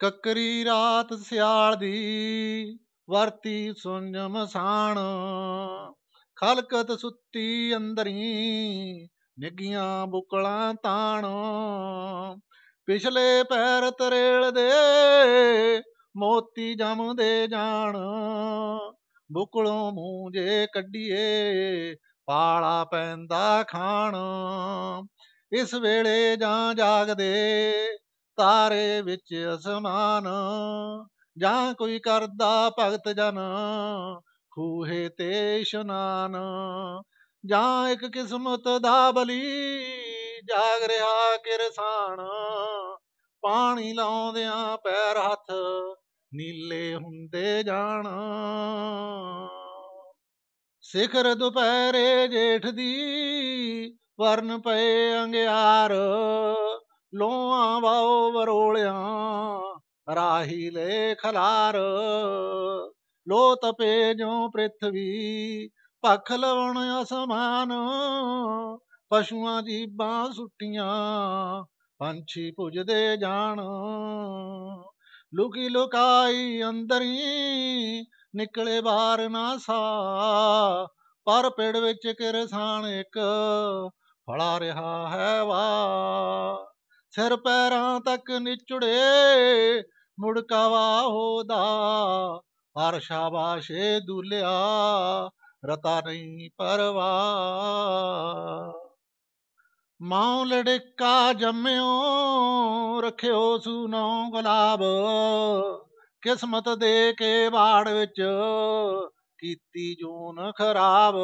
ਕੱਕਰੀ ਰਾਤ ਸਿਆਲ ਦੀ ਵਰਤੀ ਸੁੰਜਮ ਸਾਣ ਖਲਕਤ ਸੁੱਤੀ ਅੰਦਰੀ ਨਿੱਗੀਆਂ ਬੁਕਲਾਂ ਤਾਣ ਪਿਛਲੇ ਪੈਰ ਤਰੇਲ ਦੇ ਮੋਤੀ ਜਮਦੇ ਜਾਣ ਬੁਕਲੋਂ ਮੂੰਹ ਜੇ ਕੱਢੀਏ ਪਾਲਾ ਪੈਂਦਾ ਖਾਣ ਇਸ ਵੇਲੇ ਜਾਂ ਜਾਗਦੇ ਤਾਰੇ ਵਿੱਚ ਅਸਮਾਨ ਜਾਂ ਕੋਈ ਕਰਦਾ ਭਗਤ ਜਨ ਖੂਹੇ ਤੇ ਇਸ਼ਨਾਨ ਜਾਂ ਇੱਕ ਕਿਸਮਤ ਦਾ ਬਲੀ ਜਾਗ ਰਿਹਾ ਕਿਰਸਾਨ ਪਾਣੀ ਲਾਉਂਦਿਆਂ ਪੈਰ ਹੱਥ ਨੀਲੇ ਹੁੰਦੇ ਜਾਣ ਸਿਖਰ ਦੁਪਹਿਰੇ ਜੇਠ ਦੀ ਵਰਨ ਪਏ ਅੰਗਿਆਰ ਲੋਆਂ ਵਾਉ ਵਰੋਲਿਆ ਰਾਹੀ ਲੈ ਖਲਾਰ ਲੋ ਤਪੇ ਜੋ ਪ੍ਰithvi ਪਖ ਲਵਣ ਅਸਮਾਨ ਪਸ਼ੂਆਂ ਦੀ ਬਾਹ ਸੁੱਟੀਆਂ ਪੰਛੀ ਪੁੱਜਦੇ ਜਾਣ ਲੁਕੀ ਲੁਕਾਈ ਅੰਦਰੀ ਨਿਕਲੇ ਬਾਹਰ ਨਾ ਸਾ ਪਰ ਪੇੜ ਵਿੱਚ ਕਿਰਸਾਨ ਇੱਕ ਫੜਾ ਰਿਹਾ ਹੈ ਵਾ ਸਿਰ ਪੈਰਾਂ ਤੱਕ ਨਿਚੜੇ ਮੁੜਕਾਵਾ ਹੋਦਾ ਹਰ ਸ਼ਾਬਾਸ਼ੇ ਦੁਲਿਆ ਰਤਾ ਨਹੀਂ ਪਰਵਾ ਮਾਉ ਲੜਕਾ ਜੰਮਿਓ ਰਖਿਓ ਸੁਨੋ ਗੁਲਾਬ ਕਿਸਮਤ ਦੇ ਕੇ ਬਾੜ ਵਿੱਚ ਕੀਤੀ ਜੂਨ ਖਰਾਬ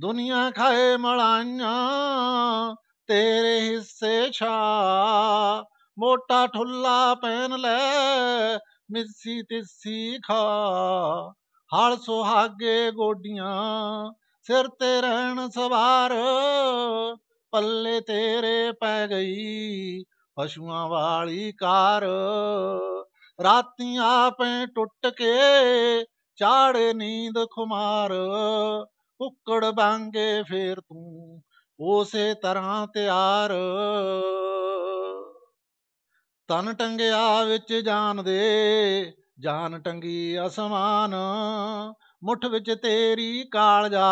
ਦੁਨੀਆ ਖਾਏ ਮਲਾਈਆਂ ਤੇਰੇ ਹਿੱਸੇ ਛਾ ਮੋਟਾ ਠੁੱਲਾ ਪੈਨ ਲੈ ਮਿੱਸੀ ਤਿੱਸੀ ਖਾ ਹਲ ਸੁਹਾਗੇ ਗੋਡੀਆਂ ਸਿਰ ਤੇ ਰਹਿਣ ਸਵਾਰ ਪੱਲੇ ਤੇਰੇ ਪੈ ਗਈ ਪਸ਼ੂਆਂ ਵਾਲੀ ਕਾਰ ਰਾਤੀਆਂ ਆਪੇ ਟੁੱਟ ਕੇ ਚਾੜ ਨੀਂਦ ਖੁਮਾਰ ਉੱਕੜ ਬਾਂਗੇ ਫੇਰ ਤੂੰ ਉਸੇ ਤਰ੍ਹਾਂ ਤਿਆਰ ਤਨ ਟੰਗਿਆ ਵਿੱਚ ਜਾਨ ਦੇ ਜਾਨ ਟੰਗੀ ਅਸਮਾਨ ਮੁਠ ਵਿੱਚ ਤੇਰੀ ਕਾਲਜਾ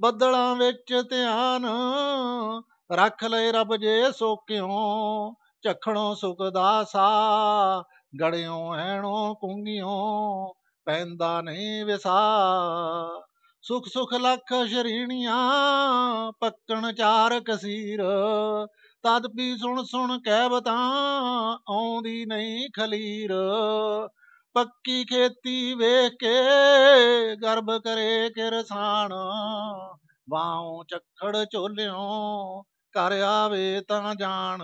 ਬੱਦਲਾਂ ਵਿੱਚ ਧਿਆਨ ਰੱਖ ਲੈ ਰੱਬ ਜੇ ਸੋ ਕਿਉਂ ਝਖਣੋ ਸੁਖ ਦਾ ਸਾ ਗੜਿਓ ਐਣੋ ਕੁੰਗਿਓ ਪੈਂਦਾ ਨਹੀਂ ਵਿਸਾ ਸੁਖ ਸੁਖ ਲੱਖ ਸ਼ਰੀਣੀਆਂ ਪੱਕਣ ਚਾਰ ਕਸੀਰ ਤਦ ਵੀ ਸੁਣ ਸੁਣ ਕਹਿ ਬਤਾ ਆਉਂਦੀ ਨਹੀਂ ਖਲੀਰ ਪੱਕੀ ਖੇਤੀ ਵੇਖ ਕੇ ਗਰਭ ਕਰੇ ਕਿਰਸਾਨ ਵਾਉ ਚੱਖੜ ਝੋਲਿਓ ਕਰ ਆਵੇ ਤਾਂ ਜਾਣ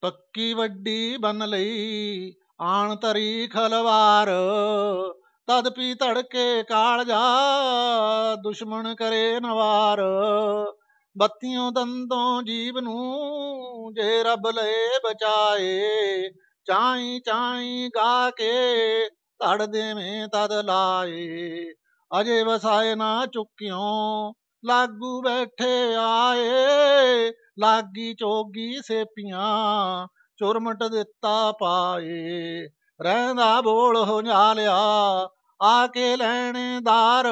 ਪੱਕੀ ਵੱਡੀ ਬਨ ਲਈ ਆਣ ਤਰੀ ਖਲਵਾਰ ਤਦ ਪੀ ਧੜਕੇ ਜਾ ਦੁਸ਼ਮਣ ਕਰੇ ਨਵਾਰ ਬੱਤੀਆਂ ਦੰਦੋਂ ਜੀਵ ਨੂੰ ਜੇ ਰੱਬ ਲਏ ਬਚਾਏ ਚਾਈ ਚਾਈ ਗਾ ਕੇ ਧੜ ਦੇਵੇਂ ਤਦ ਲਾਏ ਅਜੇ ਵਸਾਏ ਨਾ ਚੁੱਕਿਓ ਲਾਗੂ ਬੈਠੇ ਆਏ ਲਾਗੀ ਚੋਗੀ ਸੇਪੀਆਂ ਚੁਰਮਟ ਦਿੱਤਾ ਪਾਏ ਰਹਿੰਦਾ ਬੋਲ ਹੋ ਜਾ ਆ ਕੇ ਲੈਣਦਾਰ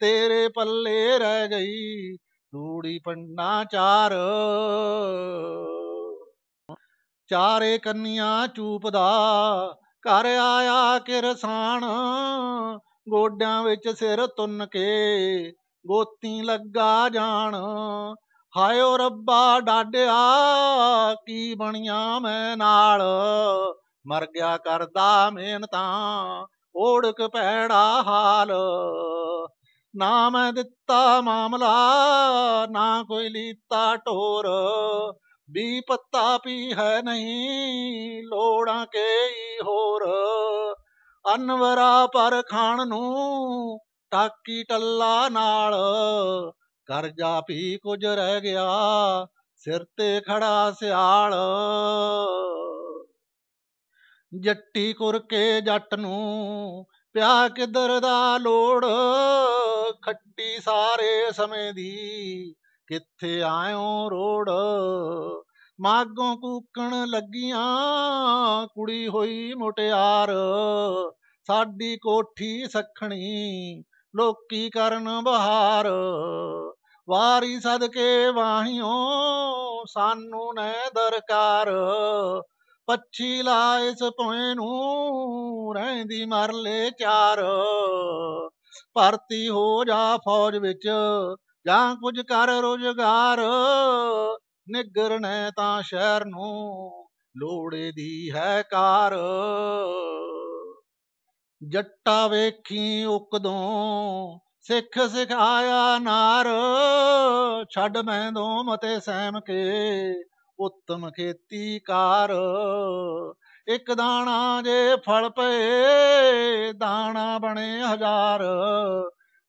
ਤੇਰੇ ਪੱਲੇ ਰਹਿ ਗਈ ਤੂੜੀ ਪੰਨਾ ਚਾਰ ਚਾਰੇ ਕੰਨੀਆਂ ਚੂਪਦਾ ਘਰ ਆਇਆ ਕਿਰਸਾਨ ਗੋਡਿਆਂ ਵਿੱਚ ਸਿਰ ਤੁੰਨ ਕੇ ਗੋਤੀ ਲੱਗਾ ਜਾਣ ਹਾਏ ਰੱਬਾ ਡਾਡਿਆ ਕੀ ਬਣਿਆ ਮੈਂ ਨਾਲ ਮਰ ਗਿਆ ਕਰਦਾ ਮਿਹਨਤਾਂ ਓੜਕ ਪੈੜਾ ਹਾਲ ਨਾ ਮੈਂ ਦਿੱਤਾ ਮਾਮਲਾ ਨਾ ਕੋਈ ਲੀਤਾ ਟੋਰ ਵੀ ਪੱਤਾ ਪੀ ਹੈ ਨਹੀਂ ਲੋੜਾਂ ਕੇਈ ਹੋਰ ਅਨਵਰਾ ਪਰ ਖਾਣ ਨੂੰ ਟਾਕੀ ਟੱਲਾ ਨਾਲ ਕਰਜ਼ਾ ਵੀ ਕੁਝ ਰਹਿ ਗਿਆ ਸਿਰ ਤੇ ਖੜਾ ਸਿਆਲ ਜੱਟੀ ਕੁਰ ਕੇ ਜੱਟ ਨੂੰ ਪਿਆ ਕਿਦਰ ਦਾ ਲੋੜ ਖੱਟੀ ਸਾਰੇ ਸਮੇਂ ਦੀ ਕਿੱਥੇ ਆਇਓ ਰੋੜ ਮਾਗੋਂ ਕੂਕਣ ਲੱਗੀਆਂ ਕੁੜੀ ਹੋਈ ਮੁਟਿਆਰ ਸਾਡੀ ਕੋਠੀ ਸਖਣੀ ਲੋਕੀ ਕਰਨ ਬਹਾਰ ਵਾਰੀ ਸਦਕੇ ਵਾਹੀਓ ਸਾਨੂੰ ਨੈ ਦਰਕਾਰ ਪੱਛੀ ਲਾ ਇਸ ਪੋਏ ਨੂੰ ਰਹਿੰਦੀ ਮਰ ਲੈ ਚਾਰ ਭਰਤੀ ਹੋ ਜਾ ਫੌਜ ਵਿੱਚ ਜਾਂ ਕੁਝ ਕਰ ਰੋਜ਼ਗਾਰ ਨਿਗਰ ਨੇ ਤਾਂ ਸ਼ਹਿਰ ਨੂੰ ਲੋੜੇ ਦੀ ਹੈ ਕਾਰ ਜੱਟਾ ਵੇਖੀ ਉਕਦੋਂ ਸਿੱਖ ਸਿਖਾਇਆ ਨਾਰ ਛੱਡ ਮੈਂ ਦੋ ਮਤੇ ਸਹਿਮ ਕੇ ਉੱਤਮ ਖੇਤੀ ਕਾਰ ਇੱਕ ਦਾਣਾ ਜੇ ਫਲ ਪਏ ਦਾਣਾ ਬਣੇ ਹਜ਼ਾਰ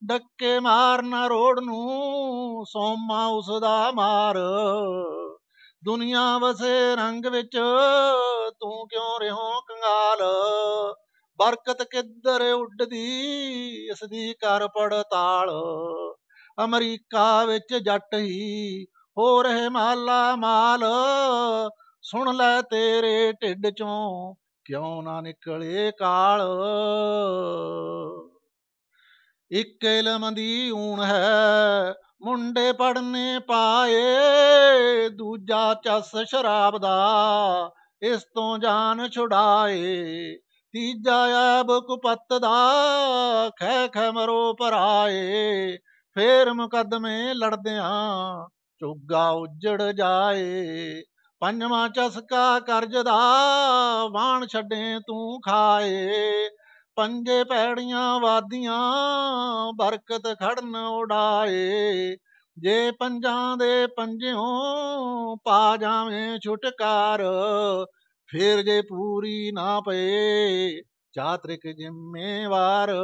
ਡੱਕੇ ਮਾਰਨਾ ਰੋੜ ਨੂੰ ਸੋਮਾ ਉਸ ਦਾ ਮਾਰ ਦੁਨੀਆ ਵਸੇ ਰੰਗ ਵਿੱਚ ਤੂੰ ਕਿਉਂ ਰਹੋ ਕੰਗਾਲ ਬਰਕਤ ਕਿੱਧਰ ਉੱਡਦੀ ਇਸ ਦੀ ਕਰ ਪੜਤਾਲ ਅਮਰੀਕਾ ਵਿੱਚ ਜੱਟ ਹੀ ਹੋ ਰਹੇ ਮਾਲਾ ਮਾਲ ਸੁਣ ਲੈ ਤੇਰੇ ਢਿੱਡ ਚੋਂ ਕਿਉਂ ਨਾ ਨਿਕਲੇ ਕਾਲ ਇੱਕ ਇਲਮ ਦੀ ਊਣ ਹੈ ਮੁੰਡੇ ਪੜਨੇ ਪਾਏ ਦੂਜਾ ਚਸ ਸ਼ਰਾਬ ਦਾ ਇਸ ਤੋਂ ਜਾਨ ਛੁਡਾਏ ਤੀਜਾ ਆਬ ਕੁਪੱਤ ਦਾ ਖੈ ਖੈ ਮਰੋ ਪਰਾਏ ਫੇਰ ਮੁਕਦਮੇ ਲੜਦਿਆਂ ਚੁੱਗਾ ਉਜੜ ਜਾਏ ਪੰਜਵਾਂ ਚਸਕਾ ਕਰਜ ਦਾ ਬਾਣ ਛੱਡੇ ਤੂੰ ਖਾਏ ਪੰਜੇ ਪੈੜੀਆਂ ਵਾਦੀਆਂ ਬਰਕਤ ਖੜਨ ਉਡਾਏ ਜੇ ਪੰਜਾਂ ਦੇ ਪੰਜਿਓਂ ਪਾ ਜਾਵੇਂ ਛੁਟਕਾਰ ਫੇਰ ਜੇ ਪੂਰੀ ਨਾ ਪਏ ਚਾਤ੍ਰਿਕ ਜ਼ਿੰਮੇਵਾਰ